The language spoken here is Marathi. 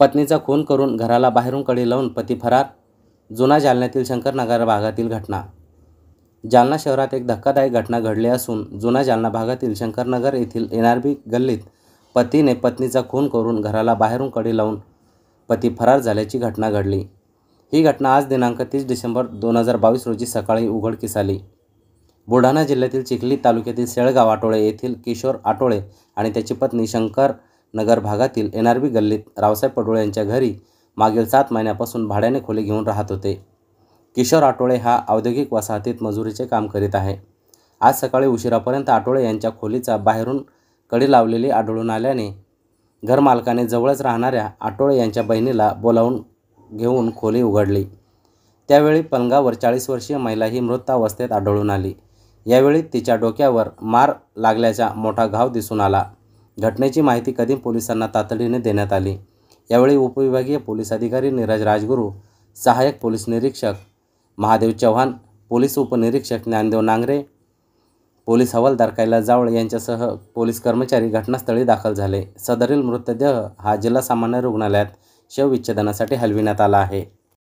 पत्नीचा खून करून घराला बाहेरून कडी लावून पती फरार जुना जालन्यातील शंकरनगर भागातील घटना जालना शहरात एक धक्कादायक घटना घडली असून जुना जालना भागातील शंकरनगर येथील एन आर बी गल्लीत पतीने पत्नीचा खून करून घराला बाहेरून कडी लावून पती फरार झाल्याची घटना घडली ही घटना आज दिनांक तीस डिसेंबर दोन हजार बावीस रोजी सकाळी उघडकीस आली बुलढाणा जिल्ह्यातील चिखली तालुक्यातील सेळगाव आटोळे येथील किशोर आटोळे आणि त्याची पत्नी शंकर नगर भागातील एन आर बी गल्लीत रावसाहेब पडोळे यांच्या घरी मागील सात महिन्यापासून भाड्याने खोली घेऊन राहत होते किशोर आटोळे हा औद्योगिक वसाहतीत मजुरीचे काम करीत आहे आज सकाळी उशिरापर्यंत आटोळे यांच्या खोलीचा बाहेरून कडी लावलेली आढळून आल्याने घरमालकाने जवळच राहणाऱ्या आटोळे यांच्या बहिणीला बोलावून घेऊन खोली उघडली त्यावेळी पलंगावर चाळीस वर्षीय महिला ही मृतावस्थेत आढळून आली यावेळी तिच्या डोक्यावर मार लागल्याचा मोठा घाव दिसून आला घटनेची माहिती कदीम पोलिसांना तातडीने देण्यात आली यावेळी उपविभागीय पोलीस अधिकारी नीरज राजगुरू सहाय्यक पोलीस निरीक्षक महादेव चव्हाण पोलीस उपनिरीक्षक ज्ञानदेव नांगरे पोलीस हवालदार कैलास जावळ यांच्यासह पोलीस कर्मचारी घटनास्थळी दाखल झाले सदरील मृतदेह हा जिल्हा सामान्य रुग्णालयात शवविच्छेदनासाठी हलविण्यात आला आहे